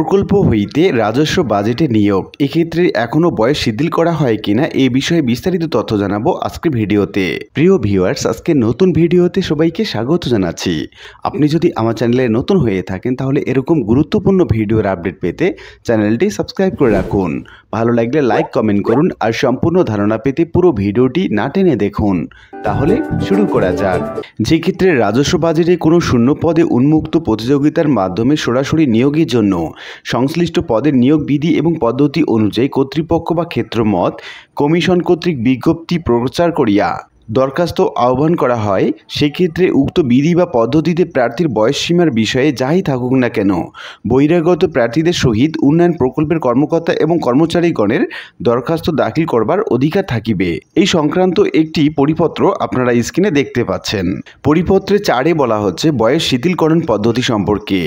প্রকল্প হইতে রাজস্ব বাজেটে নিয়োগ এক্ষেত্রে এখনও বয়স শিথিল করা হয় কিনা এ বিষয়ে বিস্তারিত তথ্য জানাবো আজকে ভিডিওতে প্রিয় ভিউয়ার্স আজকে নতুন ভিডিওতে সবাইকে স্বাগত জানাচ্ছি আপনি যদি আমার চ্যানেলে নতুন হয়ে থাকেন তাহলে এরকম গুরুত্বপূর্ণ ভিডিওর আপডেট পেতে চ্যানেলটি সাবস্ক্রাইব করে রাখুন ভালো লাগলে লাইক কমেন্ট করুন আর সম্পূর্ণ ধারণা পেতে পুরো ভিডিওটি না টেনে দেখুন তাহলে শুরু করা যাক যে ক্ষেত্রে রাজস্ব বাজেটে কোনো শূন্য পদে উন্মুক্ত প্রতিযোগিতার মাধ্যমে সরাসরি নিয়োগের জন্য সংশ্লিষ্ট পদের নিয়োগ বিধি এবং পদ্ধতি অনুযায়ী কর্তৃপক্ষ বা ক্ষেত্রমত কমিশন কর্তৃক বিজ্ঞপ্তি প্রচার করিয়া দরখাস্ত আহ্বান করা হয় সেক্ষেত্রে উক্ত বিধি বা পদ্ধতিতে প্রার্থীর বয়সসীমার বিষয়ে যাই থাকুক না কেন বহিরাগত প্রার্থীদের সহিত উন্নয়ন প্রকল্পের কর্মকর্তা এবং কর্মচারীগণের দরখাস্ত দাখিল করবার অধিকার থাকিবে এই সংক্রান্ত একটি পরিপত্র আপনারা স্ক্রিনে দেখতে পাচ্ছেন পরিপত্রে চারে বলা হচ্ছে বয়স শিথিলকরণ পদ্ধতি সম্পর্কে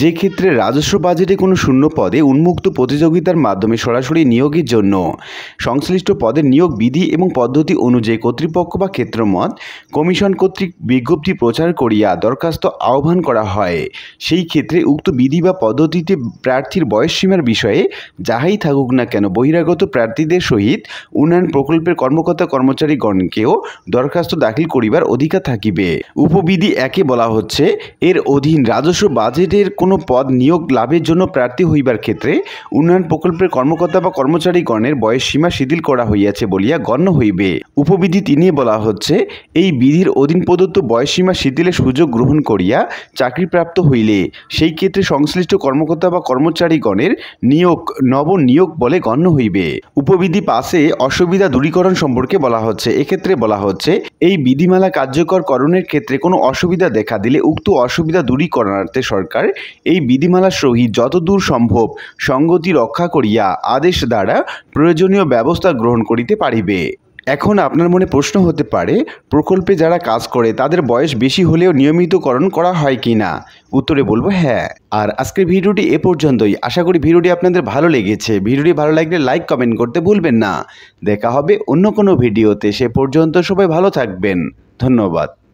যে ক্ষেত্রে রাজস্ব বাজেটে কোনো শূন্য পদে উন্মুক্ত প্রতিযোগিতার মাধ্যমে সরাসরি নিয়োগের জন্য সংশ্লিষ্ট পদের নিয়োগ বিধি এবং পদ্ধতি অনুযায়ী কর্তৃপক্ষ বা বা ক্ষেত্রমত কমিশন কর্তৃক বিজ্ঞপ্তি প্রচার করিয়া দরখাস্ত আহ্বান করা হয় সেই ক্ষেত্রে উক্ত বিধি বা পদ্ধতিতে প্রার্থীর বয়সসীমার বিষয়ে যাহাই থাকুক না কেন বহিরাগত প্রার্থীদের সহিত উন্নয়ন প্রকল্পের কর্মকর্তা কর্মচারীগণকেও দরখাস্ত দাখিল করিবার অধিকার থাকিবে উপবিধি একে বলা হচ্ছে এর অধীন রাজস্ব বাজেটের কোনো পদ নিয়োগ লাভের জন্য প্রার্থী হইবার ক্ষেত্রে উন্নয়ন প্রকল্পের কর্মকর্তা বা কর্মচারীগণের বয়সসীমা শিথিল করা হইয়াছে বলিয়া গণ্য হইবে উপবিধি তিনি বলা বলা হচ্ছে এই বিধির অধীন প্রদত্ত বয়সীমা শিথিলের সুযোগ গ্রহণ করিয়া চাকরিপ্রাপ্ত হইলে সেই ক্ষেত্রে সংশ্লিষ্ট কর্মকর্তা বা কর্মচারীগণের নিয়োগ নবনিয়োগ বলে গণ্য হইবে উপবিধি পাশে অসুবিধা দূরীকরণ সম্পর্কে বলা হচ্ছে এক্ষেত্রে বলা হচ্ছে এই বিধিমালা কার্যকর করণের ক্ষেত্রে কোনো অসুবিধা দেখা দিলে উক্ত অসুবিধা দূরীকরণার্থে সরকার এই বিধিমালার সহিত যতদূর সম্ভব সঙ্গতি রক্ষা করিয়া আদেশ দ্বারা প্রয়োজনীয় ব্যবস্থা গ্রহণ করিতে পারিবে এখন আপনার মনে প্রশ্ন হতে পারে প্রকল্পে যারা কাজ করে তাদের বয়স বেশি হলেও নিয়মিতকরণ করা হয় কি না উত্তরে বলবো হ্যাঁ আর আজকের ভিডিওটি এ পর্যন্তই আশা করি ভিডিওটি আপনাদের ভালো লেগেছে ভিডিওটি ভালো লাগলে লাইক কমেন্ট করতে ভুলবেন না দেখা হবে অন্য কোনো ভিডিওতে সে পর্যন্ত সবাই ভালো থাকবেন ধন্যবাদ